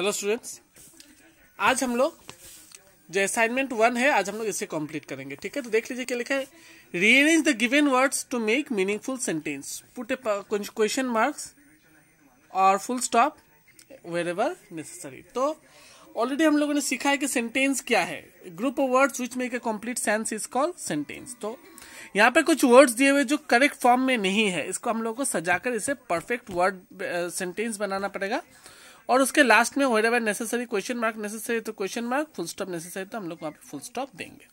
hello students आज हम लोग जो असाइनमेंट वन है आज हम लोग इसे कंप्लीट करेंगे ठीक है तो देख लीजिए क्या लिखा है rearrange the given words to make meaningful sentence put a question marks और full stop wherever necessary तो ऑलरेडी हम लोगों ने सीखा है कि सेंटेंस क्या है group of words which make a complete sense is called sentence तो यहाँ पे कुछ वर्ड्स दिए हुए जो करेक्ट फॉर्म में नहीं है इसको हम लोग को सजाकर इसे परफेक्ट वर्ड सेंटेंस बनाना पड़ेगा और उसके लास्ट में wherever necessary question mark necessary तो question mark full stop necessary तो हम लोग वहाँ पे फुल स्टॉप देंगे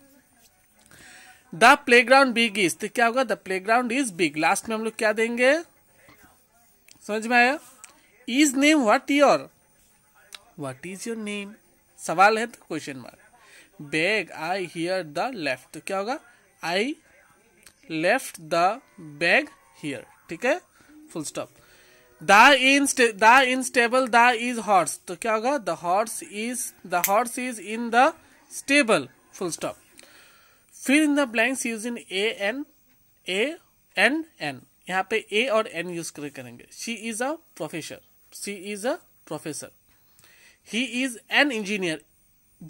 the play ground big is तो क्या होगा the play ground is big last में हम लोग क्या देंगे समझ में आया is name what your what is your name सवाल है तो question mark bag I here the left तो क्या होगा I left the bag here ठीक है full stop the in the instable the is horse तो क्या होगा the horse is the horse is in the stable full stop फिर in the blanks use in a an a an an यहाँ पे a और an use करेंगे she is a professor she is a professor he is an engineer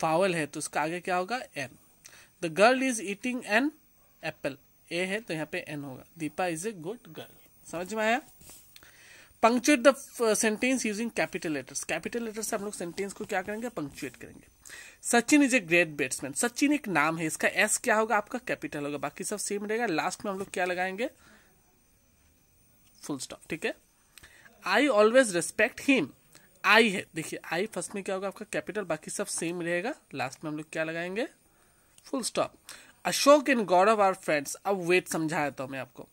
vowel है तो उसका आगे क्या होगा an the girl is eating an apple a है तो यहाँ पे एन होगा Deepa is a good girl समझ में आया punctuate the sentence using capital letters capital letters से हम लोग सेंटेंस को क्या करेंगे पंक्चुएट करेंगे Sachin is a great batsman Sachin एक नाम है इसका एस क्या होगा आपका कैपिटल होगा बाकी सब सेम रहेगा लास्ट में हम लोग क्या लगाएंगे फुल स्टॉप ठीक है I always respect him I है देखिए आई फर्स्ट में क्या होगा आपका कैपिटल बाकी सब सेम रहेगा लास्ट में हम लोग क्या लगाएंगे full stop Ashok and Gaurav are friends अब वेट समझाया था मैं आपको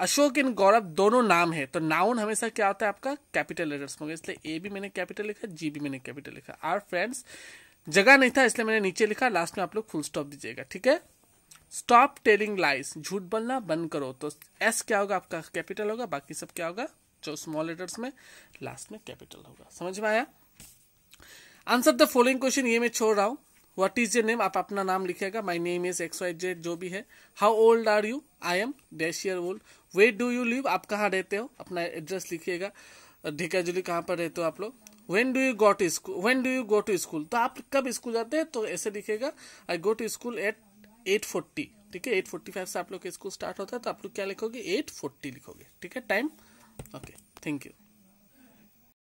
अशोक इन गौरव दोनों नाम है तो नाउन हमेशा क्या होता है आपका कैपिटल लेटर्स में इसलिए ए भी मैंने कैपिटल लिखा जी भी मैंने कैपिटल लिखा आर फ्रेंड्स जगह नहीं था इसलिए मैंने नीचे लिखा लास्ट में आप लोग फुल स्टॉप दीजिएगा ठीक है स्टॉप टेलिंग लाइस झूठ बोलना बंद करो तो एस क्या होगा आपका कैपिटल होगा बाकी सब क्या होगा जो स्मॉल लेटर्स में लास्ट में कैपिटल होगा समझ में आया आंसर द फॉलोइंग क्वेश्चन ये मैं छोड़ रहा हूँ व्हाट इज योर नेम आप अपना नाम लिखेगा my name is X Y Z जो भी है how old are you I am dash year old where do you live आप कहाँ रहते हो अपना एड्रेस लिखिएगा ढिकाजुली कहाँ पर रहते हो आप लोग when do you go to school when do you go to school तो आप कब स्कूल जाते हैं तो ऐसे लिखेगा I go to school at eight forty ठीक है एट फोर्टी फाइव से आप लोग स्कूल स्टार्ट होता है तो आप लोग क्या लिखोगे एट फोर्टी लिखोगे ठीक है टाइम ओके थैंक यू